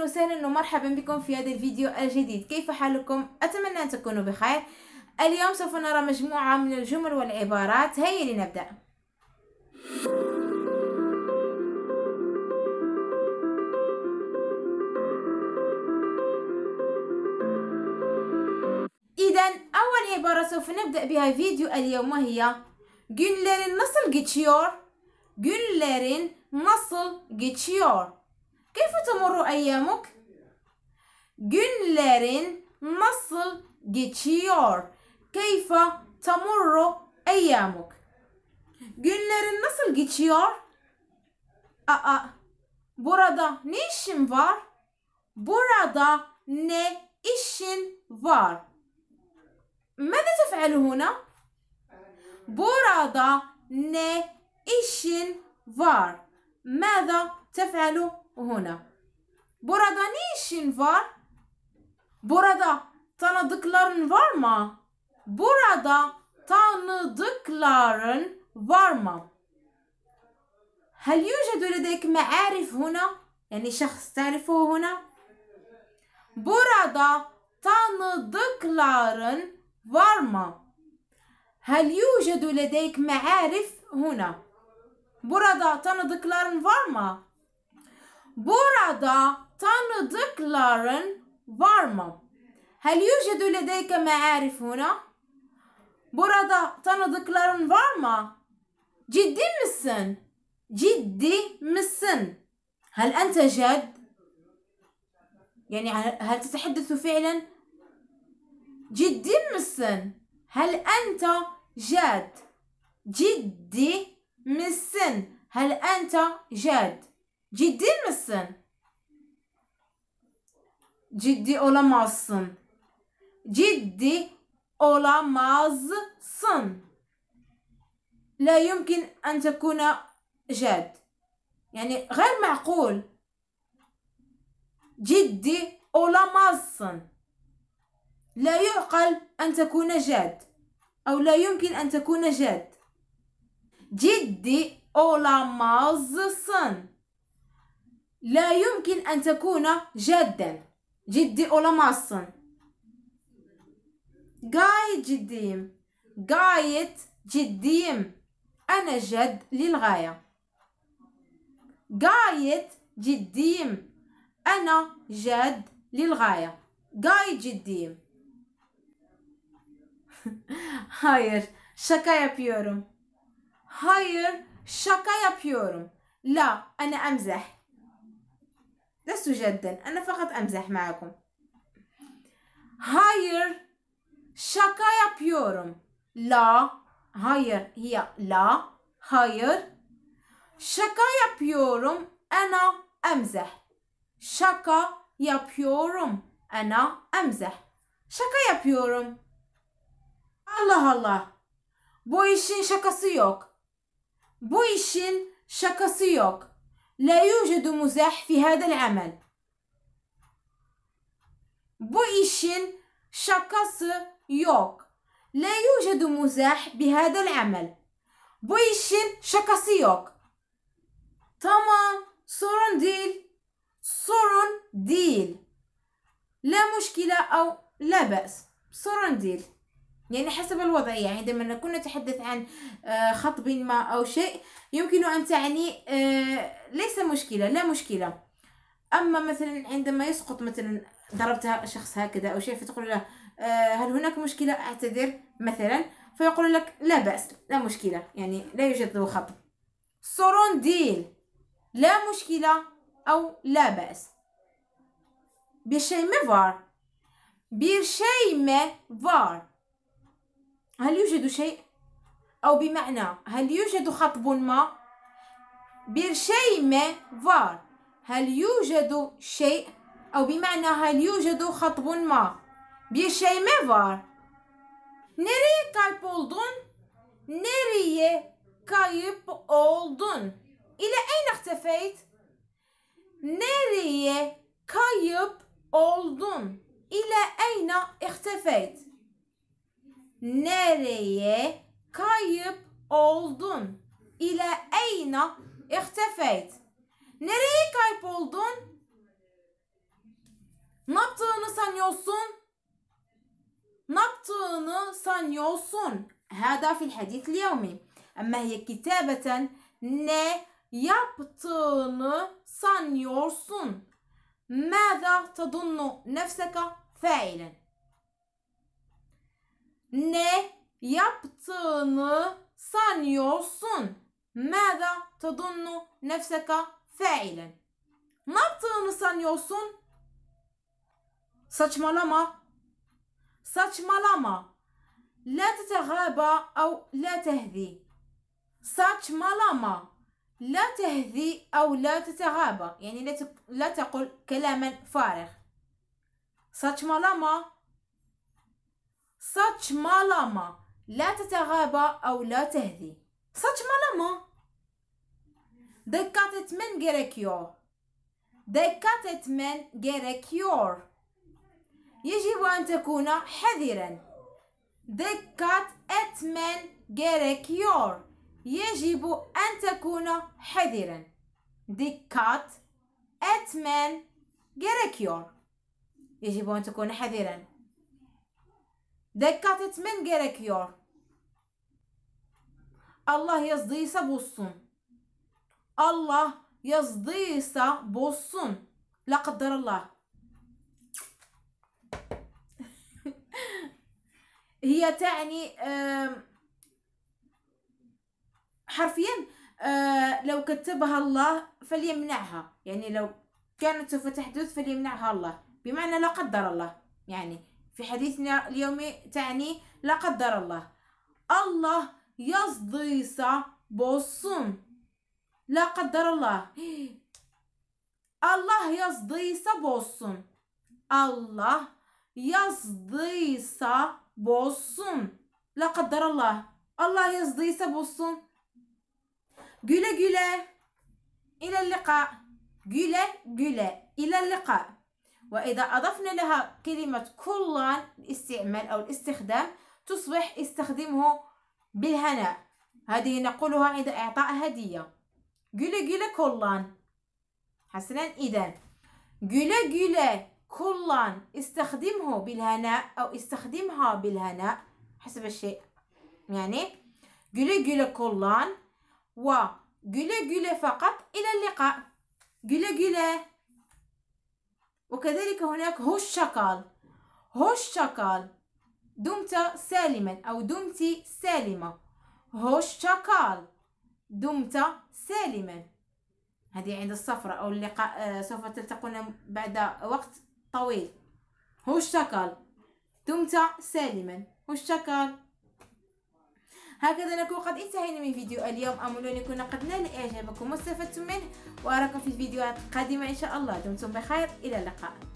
اهلا وسهلا ومرحبا بكم في هذا الفيديو الجديد كيف حالكم اتمنى ان تكونوا بخير اليوم سوف نرى مجموعة من الجمل والعبارات هيا لنبدأ اذا اول عبارة سوف نبدأ بها فيديو اليوم وهي Günlerin nasıl geçiyor? Günlerin nasıl geçiyor? Keyfe temurru eyyamuk? Günlerin nasıl geçiyor? Keyfe temurru eyyamuk? Günlerin nasıl geçiyor? Aa, burada ne işin var? Burada ne işin var? ماذا تفعل هنا؟ burada ne işin var? ماذا تفعل huna. Burada ne işin var? Burada tanıdıkların var mı? Burada tanıdıkların var mı? هل يوجد لديك معارف هنا؟ يعني شخص تعرفه هنا؟ Burada tanıdıkların var mı? Hel yujedu ledeyk ma'arif huna. Burada tanıdıkların var mı? Burada tanıdıkların var mı? Hel yücedü ledeyke me'arif huna? Burada tanıdıkların var mı? Ciddi misin? Ciddi misin? Hel ente جاد؟ Yani hel tetehiddetu fiilen? Ciddi misin? Hel ente جاد؟ Ciddi misin? Hel ente جاد؟ Ciddi misin? Ciddi olamazsın. Ciddi olamazsın. لا يمكن أن تكون جاد يعني غير معقول جدي olamazsın لا يعقل أن تكون جاد أو لا يمكن أن تكون جاد جدي olamazsın لا يمكن أن تكون جدا جدي أولا ماسن قايد جديم قايد جديم أنا جد للغاية قايد جديم أنا جد للغاية قايد جديم Hayır, şaka yapıyorum. Hayır, şaka بيورم لا أنا أمزح لست جدا أنا فقط أمزح معكم Hayır şaka yapıyorum. La hayır hiya la hayır şaka yapıyorum. Ana emzah. Şaka yapıyorum. Ana emzah. Şaka yapıyorum. Allah Allah. Bu işin şakası yok. Bu işin şakası yok. لا يوجد مزاح في هذا العمل بو إيشين شاكاس يوك لا يوجد مزاح بهذا العمل بو إيشين شاكاس يوك تمام سورون ديل سورون ديل لا مشكلة أو لا بأس سورون ديل يعني حسب الوضعية عندما نكون نتحدث عن آه، خطب ما أو شيء يمكن أن تعني آه، ليس مشكلة لا مشكلة أما مثلا عندما يسقط مثلا ضربت شخص هكذا أو شيء فتقول له آه، هل هناك مشكلة أعتذر مثلا فيقول لك لا بأس لا مشكلة يعني لا يوجد له خطب صورون ديل لا مشكلة أو لا بأس Bir şey mi var? هل يوجد شيء أو بمعنى هل يوجد خطب ما bir şey mi var هل şey, شيء أو بمعنى هل يوجد خطب ما bir şey mi var nereye kayboldun nereye kayıp oldun İle أين اختفيت nereye kayıp oldun İle أين اختفيت nereye kayıp oldun? İle eyna ihtefeyt. Nereye kayıp oldun? Ne yaptığını sanıyorsun? Ne yaptığını sanıyorsun? Hada fil hadis yevmi. Ama hiye kitabeten ne yaptığını sanıyorsun? Mada tadunnu nefseka failen. ne yaptığını sanıyorsun? Mada tadunnu nefseka failen. Ne yaptığını sanıyorsun? Saçmalama. Saçmalama. La tetegaba au la tehdi. Saçmalama. لا تهذي أو لا تتغابى يعني لا تقول كلاما فارغ ساتشمالاما ساتش مالاما لا تتغابى أو لا تهذي ساتش مالاما دقات اتمن جيريكيور دقات اتمن جيريكيور يجب أن تكون حذرا دقات اتمن جيريكيور يجب أن تكون حذرا دقات اتمن جيريكيور يجب أن تكون حذرا Dikkat etmen gerekiyor. Allah yazdıysa bozsun. Allah yazdıysa bozsun. La kadar هي تعني حرفيا آه، لو كتبها الله فليمنعها يعني لو كانت سوف تحدث فليمنعها الله بمعنى لا قدر الله يعني في حديثنا اليوم تعني لا قدر الله Allah yazdıysa bozsun. La kaddar Allah. Allah yazdıysa bozsun. Allah yazdıysa bozsun. La kaddar Allah. Allah yazdıysa bozsun. Güle güle. İlerlika. Güle güle. İlerlika. وإذا أضفنا لها كلمة كلان الاستعمال أو الاستخدام تصبح استخدمه بالهناء هذه نقولها عند إعطاء هدية güle güle kullan حسنا إذا güle güle kullan استخدمه بالهناء أو استخدمها بالهناء حسب الشيء يعني güle güle kullan و güle güle فقط إلى اللقاء güle güle وكذلك هناك هو الشقال هو الشقال دمت سالما أو دمت سالمة هو الشقال دمت سالما هذه عند السفرة أو اللقاء آه، سوف تلتقون بعد وقت طويل هو الشقال دمت سالما هو الشقال هكذا نكون قد انتهينا من فيديو اليوم آمل أن يكون قد نال إعجابكم واستفدتم منه وأراكم في الفيديوهات القادمة إن شاء الله دمتم بخير إلى اللقاء